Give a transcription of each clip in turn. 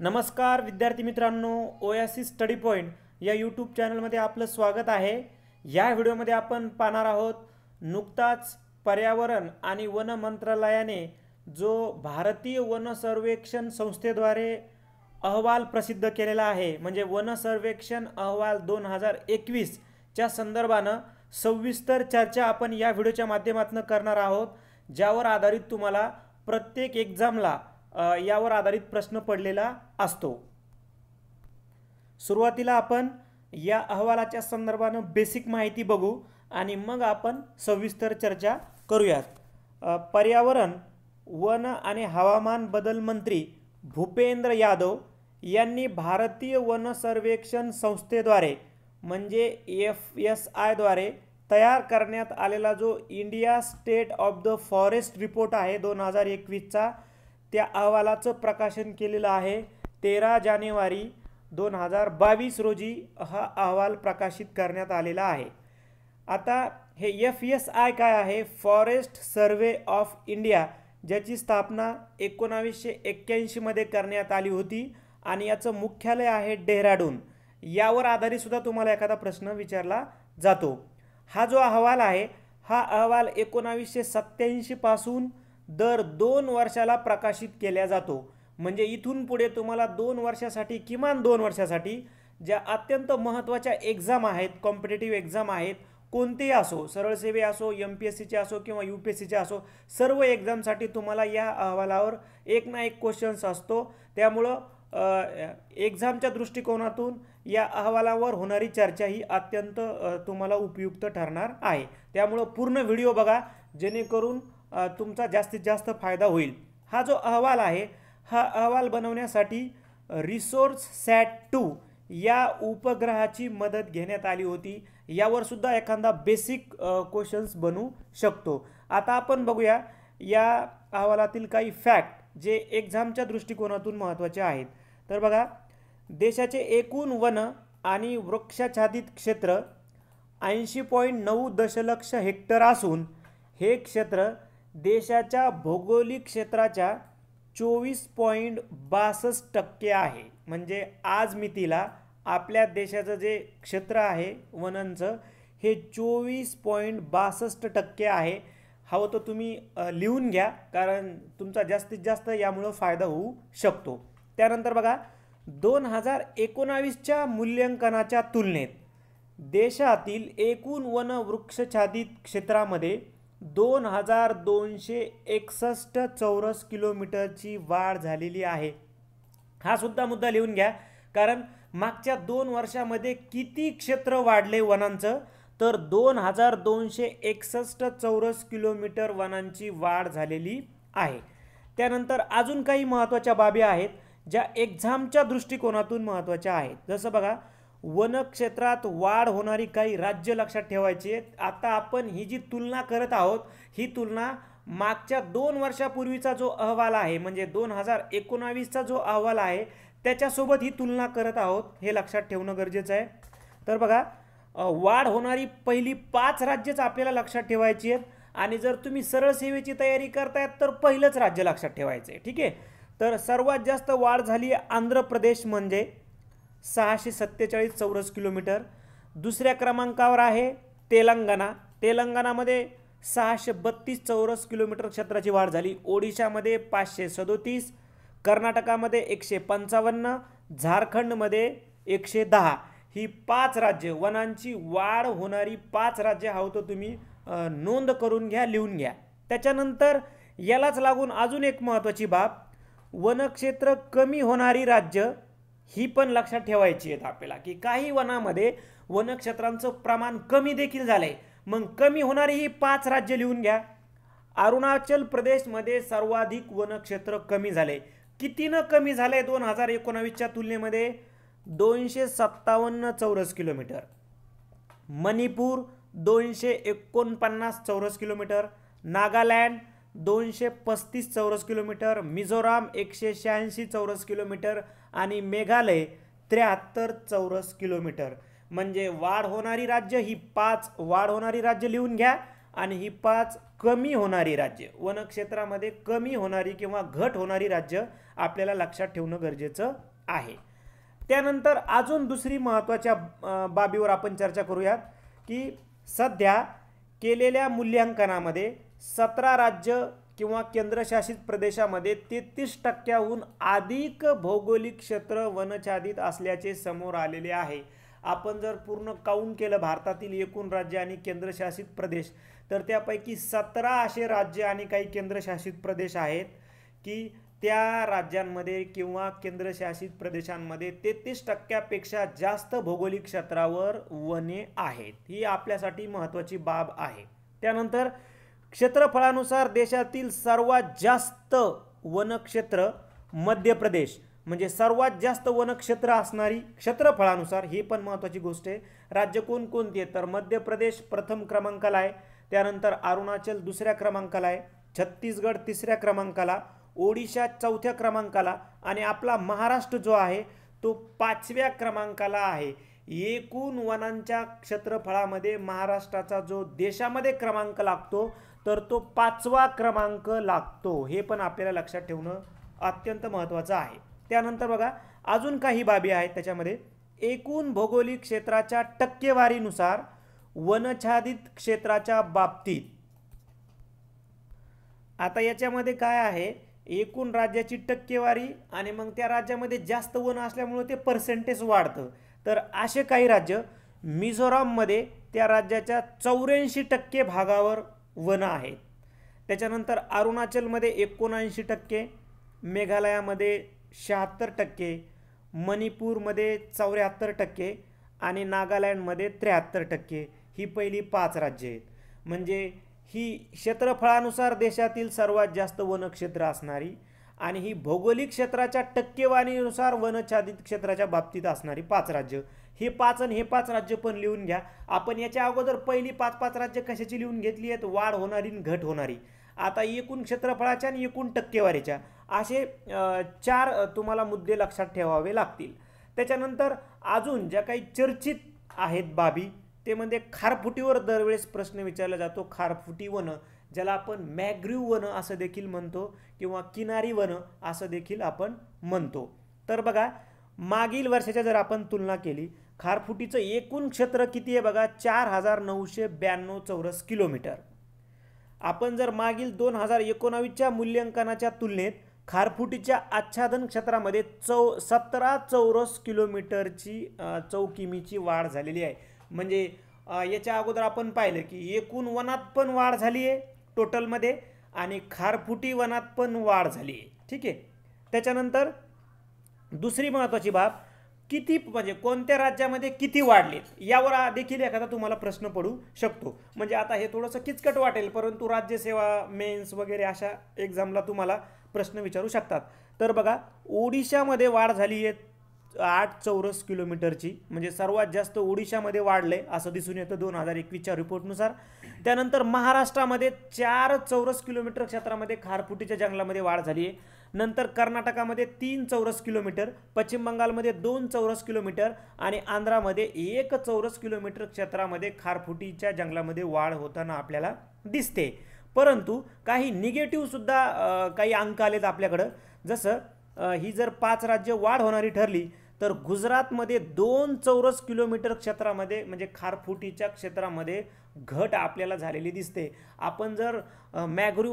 नमस्कार विद्यार्थी मित्रांनो ओयासी स्टडी पॉईंट या यूट्यूब चॅनलमध्ये आपलं स्वागत आहे या व्हिडिओमध्ये आपण पाहणार आहोत नुकताच पर्यावरण आणि वन मंत्रालयाने जो भारतीय वन सर्वेक्षण संस्थेद्वारे अहवाल प्रसिद्ध केलेला आहे म्हणजे वन सर्वेक्षण अहवाल दोन हजार एकवीसच्या संदर्भानं सविस्तर चर्चा आपण या व्हिडिओच्या माध्यमातून करणार आहोत ज्यावर आधारित तुम्हाला प्रत्येक एक्झामला यावर आधारित प्रश्न पडलेला असतो सुरुवातीला आपण या अहवालाच्या संदर्भानं बेसिक माहिती बघू आणि मग आपण सविस्तर चर्चा करूयात पर्यावरण वन आणि हवामान बदल मंत्री भूपेंद्र यादव यांनी भारतीय वन सर्वेक्षण संस्थेद्वारे म्हणजे एफ एस आयद्वारे तयार करण्यात आलेला जो India state of the forest report आहे दोन हजार एकवीसचा त्या अहवालाचं प्रकाशन केलेलं आहे तेरा जानेवारी दोन हजार बावीस रोजी हा अहवाल प्रकाशित करण्यात आलेला आहे आता हे एफ एस आय काय आहे फॉरेस्ट सर्वे ऑफ इंडिया ज्याची स्थापना एकोणावीसशे एक्क्याऐंशीमध्ये करण्यात आली होती आणि याचं मुख्यालय आहे डेहराडून यावर आधारितसुद्धा तुम्हाला एखादा प्रश्न विचारला जातो हा जो अहवाल आहे हा अहवाल एकोणावीसशे सत्त्याऐंशीपासून दर दोन वर्षाला प्रकाशित केल्या जातो म्हणजे इथून पुढे तुम्हाला दोन वर्षासाठी किमान दोन वर्षासाठी ज्या अत्यंत महत्त्वाच्या एक्झाम आहेत कॉम्पिटेटिव्ह एक्झाम आहेत कोणतेही असो सरळ सेवे असो एम पी एस सीचे असो किंवा यू पी एस सीचे असो सर्व एक्झामसाठी तुम्हाला या अहवालावर एक ना एक क्वेश्चन्स असतो त्यामुळं एक्झामच्या दृष्टिकोनातून या अहवालावर होणारी चर्चा ही अत्यंत तुम्हाला उपयुक्त ठरणार आहे त्यामुळं पूर्ण व्हिडिओ बघा जेणेकरून तुमचा जास्तीत जास्त फायदा होईल हा जो अहवाल आहे हा अहवाल बनवण्यासाठी रिसोर्स सॅट टू या उपग्रहाची मदत घेण्यात आली होती यावर सुद्धा एखादा बेसिक क्वेश्चन्स बनू शकतो आता आपण बघूया या अहवालातील काही फॅक्ट जे एक्झामच्या दृष्टिकोनातून महत्त्वाचे आहेत तर बघा देशाचे एकूण वन आणि वृक्षाच्छादित क्षेत्र ऐंशी पॉईंट नऊ दशलक्ष हेक्टर असून हे क्षेत्र देशाच्या भौगोलिक क्षेत्राच्या चोवीस पॉईंट बासष्ट टक्के आहे म्हणजे आज मितीला आपल्या देशाचं जे क्षेत्र आहे वनांचं हे चोवीस पॉईंट बासष्ट टक्के आहे हवं तर तुम्ही लिहून घ्या कारण तुमचा जास्तीत जास्त यामुळं फायदा होऊ शकतो त्यानंतर बघा दोन हजार एकोणावीसच्या मूल्यांकनाच्या तुलनेत देशातील एकूण वन वनवृक्षछादित क्षेत्रामध्ये दोन हजार दोनशे एकसष्ट चौरस किलोमीटरची वाढ झालेली आहे हा सुद्धा मुद्दा लिहून घ्या कारण मागच्या दोन वर्षामध्ये किती क्षेत्र वाढले वनांचं तर दोन हजार दोनशे एकसष्ट चौरस किलोमीटर वनांची वाढ झालेली आहे त्यानंतर अजून काही महत्त्वाच्या बाबी आहेत ज्या एक्झामच्या दृष्टिकोनातून महत्त्वाच्या आहेत जसं बघा वनक्षेत्रात वाढ होणारी काही राज्य लक्षात ठेवायची आहेत आता आपण ही जी तुलना करत आहोत ही तुलना मागच्या दोन वर्षापूर्वीचा जो अहवाल आहे म्हणजे दोन हजार एकोणावीसचा जो अहवाल आहे त्याच्यासोबत ही तुलना करत आहोत हे लक्षात ठेवणं गरजेचं आहे तर बघा वाढ होणारी पहिली पाच राज्यच आपल्याला लक्षात ठेवायची आहेत आणि जर तुम्ही सरळ सेवेची तयारी करतायत तर पहिलंच राज्य लक्षात ठेवायचं आहे ठीक आहे तर सर्वात जास्त वाढ झाली आंध्र प्रदेश म्हणजे सहाशे सत्तेचाळीस चौरस किलोमीटर दुसऱ्या क्रमांकावर आहे तेलंगणा तेलंगणामध्ये सहाशे बत्तीस चौरस किलोमीटर क्षेत्राची वाढ झाली ओडिशामध्ये पाचशे सदोतीस कर्नाटकामध्ये एकशे पंचावन्न झारखंडमध्ये एकशे दहा ही पाच राज्य वनांची वाढ होणारी पाच राज्य हवं तर तुम्ही नोंद करून घ्या लिहून घ्या त्याच्यानंतर यालाच लागून अजून एक महत्त्वाची बाब वनक्षेत्र कमी होणारी राज्य ही पण लक्षात ठेवायची आहेत आपल्याला की काही वनामध्ये वनक्षेत्रांचं प्रमाण कमी देखील झालंय मग कमी होणारी ही पाच राज्य लिहून घ्या अरुणाचल प्रदेशमध्ये सर्वाधिक वनक्षेत्र कमी झाले कितीनं कमी झालंय दोन हजार एकोणावीसच्या तुलनेमध्ये दोनशे सत्तावन्न चौरस किलोमीटर मणिपूर दोनशे एकोणपन्नास चौरस किलोमीटर नागालँड दोनशे पस्तीस चौरस किलोमीटर मिझोराम एकशे शहाऐंशी चौरस किलोमीटर आणि मेघालय त्र्याहत्तर चौरस किलोमीटर म्हणजे वाढ होणारी राज्य ही पाच वाढ होणारी राज्य लिहून घ्या आणि ही पाच कमी होणारी राज्य वनक्षेत्रामध्ये कमी होणारी किंवा घट होणारी राज्य आपल्याला लक्षात ठेवणं गरजेचं आहे त्यानंतर अजून दुसरी महत्त्वाच्या बाबीवर आपण चर्चा करूयात की सध्या केलेल्या मूल्यांकनामध्ये सतरा राज्य किंवा केंद्रशासित प्रदेशामध्ये तेहतीस टक्क्याहून अधिक भौगोलिक क्षेत्र वनच्छादित असल्याचे समोर आलेले आहे आपण जर पूर्ण काउंट केलं भारतातील एकूण राज्य आणि केंद्रशासित प्रदेश तर त्यापैकी सतरा असे राज्य आणि काही केंद्रशासित प्रदेश आहेत की त्या राज्यांमध्ये किंवा केंद्रशासित प्रदेशांमध्ये तेहतीस टक्क्यापेक्षा जास्त भौगोलिक क्षेत्रावर वने आहेत ही आपल्यासाठी महत्त्वाची बाब आहे त्यानंतर क्षेत्रफळानुसार देशातील सर्वात जास्त वनक्षेत्र मध्य प्रदेश म्हणजे सर्वात जास्त वनक्षेत्र असणारी क्षेत्रफळानुसार ही पण महत्त्वाची गोष्ट आहे राज्य कोणकोणती आहे तर मध्य प्रदेश प्रथम क्रमांकाला आहे त्यानंतर अरुणाचल दुसऱ्या क्रमांकाला आहे छत्तीसगड तिसऱ्या क्रमांकाला ओडिशा चौथ्या क्रमांकाला आणि आपला महाराष्ट्र जो आहे तो पाचव्या क्रमांकाला आहे एकूण वनांच्या क्षेत्रफळामध्ये महाराष्ट्राचा जो देशामध्ये क्रमांक लागतो तर तो पाचवा क्रमांक लागतो हे पण आपल्याला लक्षात ठेवणं अत्यंत महत्त्वाचं आहे त्यानंतर बघा अजून काही बाबी आहेत त्याच्यामध्ये एकूण भौगोलिक क्षेत्राच्या टक्केवारीनुसार वनच्छादित क्षेत्राच्या बाबतीत आता याच्यामध्ये काय आहे एकूण राज्याची टक्केवारी आणि मग त्या राज्यामध्ये जास्त वन असल्यामुळे ते पर्सेंटेज वाढतं तर असे काही राज्य मिझोराममध्ये त्या राज्याच्या चौऱ्याऐंशी टक्के भागावर वन आहेत त्याच्यानंतर अरुणाचलमध्ये एकोणऐंशी टक्के मेघालयामध्ये शहात्तर टक्के मणिपूरमध्ये चौऱ्याहत्तर टक्के आणि नागालँडमध्ये त्र्याहत्तर टक्के ही पहिली पाच राज्य आहेत म्हणजे ही क्षेत्रफळानुसार देशातील सर्वात जास्त वनक्षेत्र असणारी आणि ही भौगोलिक क्षेत्राच्या टक्केवारीनुसार वनच्छादित क्षेत्राच्या बाबतीत असणारी पाच राज्य हे पाच आणि हे पाच राज्य पण लिहून घ्या आपण याच्या अगोदर पहिली पाच पाच राज्य कशाची लिहून घेतली आहेत वाढ होणारी आणि घट होणारी आता एकूण क्षेत्रफळाच्या आणि एकूण टक्केवारीच्या असे चार तुम्हाला मुद्दे लक्षात ठेवावे लागतील त्याच्यानंतर अजून ज्या काही चर्चित आहेत बाबी ते म्हणजे खारफुटीवर दरवेळेस प्रश्न विचारला जातो खारफुटी वनं ज्याला आपण मॅग्रीव वन असं देखील म्हणतो किंवा किनारी वन असं देखील आपण म्हणतो तर बघा मागील वर्षाच्या जर आपण तुलना केली खारफुटीचं एकूण क्षेत्र किती आहे बघा चार हजार नऊशे ब्याण्णव चौरस किलोमीटर आपण जर मागील दोन हजार एकोणावीसच्या मूल्यांकनाच्या तुलनेत खारफुटीच्या आच्छादन क्षेत्रामध्ये चौ सतरा चौरस किलोमीटरची चौ वाढ झालेली आहे म्हणजे याच्या अगोदर आपण पाहिलं की एकूण वनात पण वाढ झाली आहे टोटलमध्ये आणि खारफुटी वनात पण वाढ झाली आहे ठीक आहे त्याच्यानंतर दुसरी महत्त्वाची बाब किती म्हणजे कोणत्या राज्यामध्ये किती वाढलेत यावर देखील एखादा तुम्हाला प्रश्न पडू शकतो म्हणजे आता हे थोडंसं किचकट वाटेल परंतु राज्यसेवा मेन्स वगैरे अशा एक्झामला तुम्हाला प्रश्न विचारू शकतात तर बघा ओडिशामध्ये वाढ झाली आहे आठ चौरस किलोमीटरची म्हणजे सर्वात जास्त ओडिशामध्ये वाढलं आहे असं दिसून येतं दोन हजार एकवीसच्या रिपोर्टनुसार त्यानंतर महाराष्ट्रामध्ये चार चौरस किलोमीटर क्षेत्रामध्ये खारफुटीच्या जंगलामध्ये वाढ झाली आहे नंतर कर्नाटकामध्ये तीन चौरस किलोमीटर पश्चिम बंगालमध्ये दोन चौरस किलोमीटर आणि आंध्रामध्ये एक चौरस किलोमीटर क्षेत्रामध्ये खारफुटीच्या जंगलामध्ये वाढ होताना आपल्याला दिसते परंतु काही निगेटिव्हसुद्धा काही अंक आलेत आपल्याकडं जसं ही जर पाच राज्य वाढ होणारी ठरली तर गुजरातमध्ये दोन चौरस किलोमीटर क्षेत्रामध्ये म्हणजे खारफुटीच्या क्षेत्रामध्ये घट आपल्याला झालेली दिसते आपण जर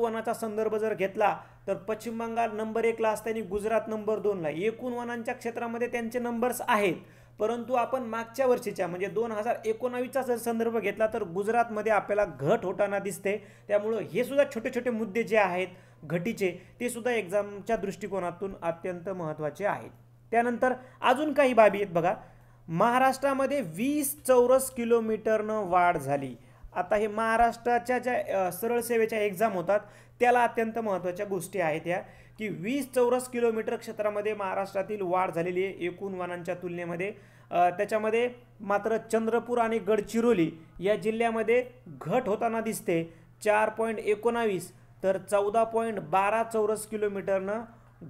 वनाचा संदर्भ जर घेतला तर पश्चिम बंगाल नंबर एकला आणि गुजरात नंबर दोनला एकूण वनांच्या क्षेत्रामध्ये त्यांचे नंबर्स आहेत परंतु आपण मागच्या वर्षीच्या म्हणजे दोन हजार एकोणावीसचा जर संदर्भ घेतला तर गुजरातमध्ये आपल्याला घट होताना दिसते त्यामुळं हे सुद्धा छोटे छोटे मुद्दे जे आहेत घटीचे ते सुद्धा एक्झामच्या दृष्टिकोनातून अत्यंत महत्त्वाचे आहेत त्यानंतर अजून काही बाबी आहेत बघा महाराष्ट्रामध्ये वीस चौरस किलोमीटरनं वाढ झाली आता हे महाराष्ट्राच्या ज्या सरळ सेवेच्या एक्झाम होतात त्याला अत्यंत महत्त्वाच्या गोष्टी आहेत या की वीस चौरस किलोमीटर क्षेत्रामध्ये महाराष्ट्रातील वाढ झालेली आहे एकूण वनांच्या तुलनेमध्ये त्याच्यामध्ये मात्र चंद्रपूर आणि गडचिरोली या जिल्ह्यामध्ये घट होताना दिसते चार पॉईंट एकोणावीस तर चौदा पॉईंट बारा चौरस किलोमीटरनं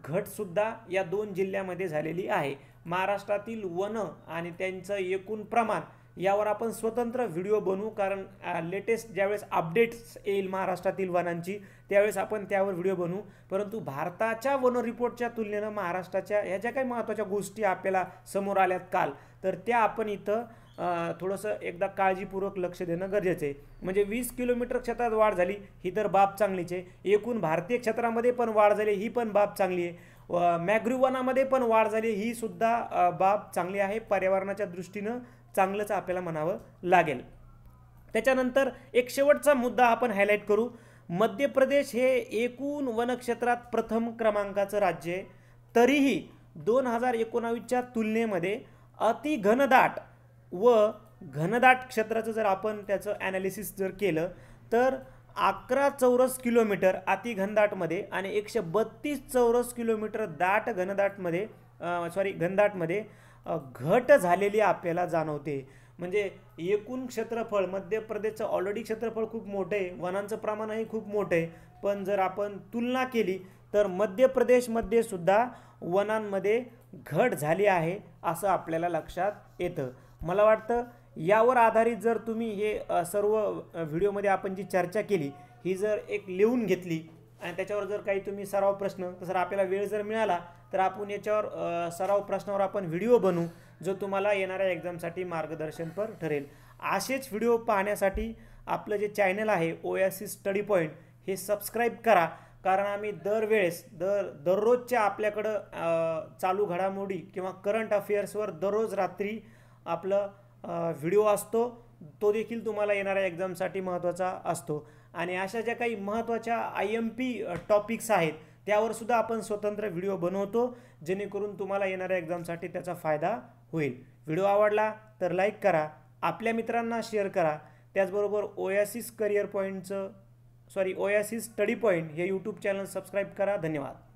घटसुद्धा या दोन जिल्ह्यामध्ये झालेली आहे महाराष्ट्रातील वनं आणि त्यांचं एकूण प्रमाण यावर आपण स्वतंत्र व्हिडिओ बनवू कारण लेटेस्ट ज्यावेळेस अपडेट्स येईल महाराष्ट्रातील वनांची त्यावेळेस आपण त्यावर व्हिडिओ बनवू परंतु भारताच्या वन रिपोर्टच्या तुलनेनं महाराष्ट्राच्या ह्या ज्या काही महत्त्वाच्या गोष्टी आपल्याला समोर आल्यात काल तर त्या आपण इथं थोडंसं एकदा काळजीपूर्वक लक्ष देणं गरजेचं आहे म्हणजे वीस किलोमीटर क्षेत्रात वाढ झाली ही तर बाब चांगलीच आहे एकूण भारतीय क्षेत्रामध्ये पण वाढ झाली ही पण बाब चांगली आहे मॅग्रुवनामध्ये पण वाढ झाली ही सुद्धा बाब चांगली आहे पर्यावरणाच्या दृष्टीनं चांगलंच आपल्याला म्हणावं लागेल त्याच्यानंतर एक शेवटचा मुद्दा आपण हायलाईट करू मध्य प्रदेश हे एकूण वनक्षेत्रात प्रथम क्रमांकाचं राज्य आहे तरीही दोन हजार एकोणावीसच्या तुलनेमध्ये अतिघनदाट व घनदाट क्षेत्राचं जर आपण त्याचं ॲनालिसिस जर केलं तर अकरा चौरस किलोमीटर अतिघनदाटमध्ये आणि एकशे बत्तीस चौरस किलोमीटर दाट घनदाटमध्ये सॉरी घनदाटमध्ये घट झालेली आपल्याला जाणवते म्हणजे एकूण क्षेत्रफळ मध्य प्रदेशचं ऑलरेडी क्षेत्रफळ खूप मोठं आहे वनांचं प्रमाणही खूप मोठं आहे पण जर आपण तुलना केली तर मध्य प्रदेशमध्ये सुद्धा वनांमध्ये घट झाली आहे असं आपल्याला लक्षात येतं मला वाटतं यावर आधारित जर तुम्ही हे सर्व व्हिडिओमध्ये आपण जी चर्चा केली ही जर एक लिहून घेतली आणि त्याच्यावर जर काही तुम्ही सराव प्रश्न तर आपल्याला वेळ जर मिळाला तर आपण याच्यावर सराव प्रश्नावर आपण व्हिडिओ बनवू जो तुम्हाला येणाऱ्या एक्झामसाठी मार्गदर्शनपर ठरेल असेच व्हिडिओ पाहण्यासाठी आपलं जे चॅनल आहे O S C study point हे सबस्क्राईब करा कारण आम्ही दरवेळेस दर दररोजच्या आपल्याकडं चालू घडामोडी किंवा करंट अफेअर्सवर दररोज रात्री आपलं व्हिडिओ असतो तो देखील तुम्हाला येणाऱ्या एक्झामसाठी महत्त्वाचा असतो आणि अशा ज्या काही महत्त्वाच्या आय एम पी टॉपिक्स आहेत त्यावर सुद्धा आपण स्वतंत्र व्हिडिओ बनवतो जेणेकरून तुम्हाला येणाऱ्या एक्झामसाठी त्याचा फायदा होईल व्हिडिओ आवडला तर लाईक करा आपल्या मित्रांना शेअर करा त्याचबरोबर ओयासिस करिअर पॉईंटचं सॉरी ओयासिस स्टडी पॉईंट हे यूट्यूब चॅनल सबस्क्राईब करा धन्यवाद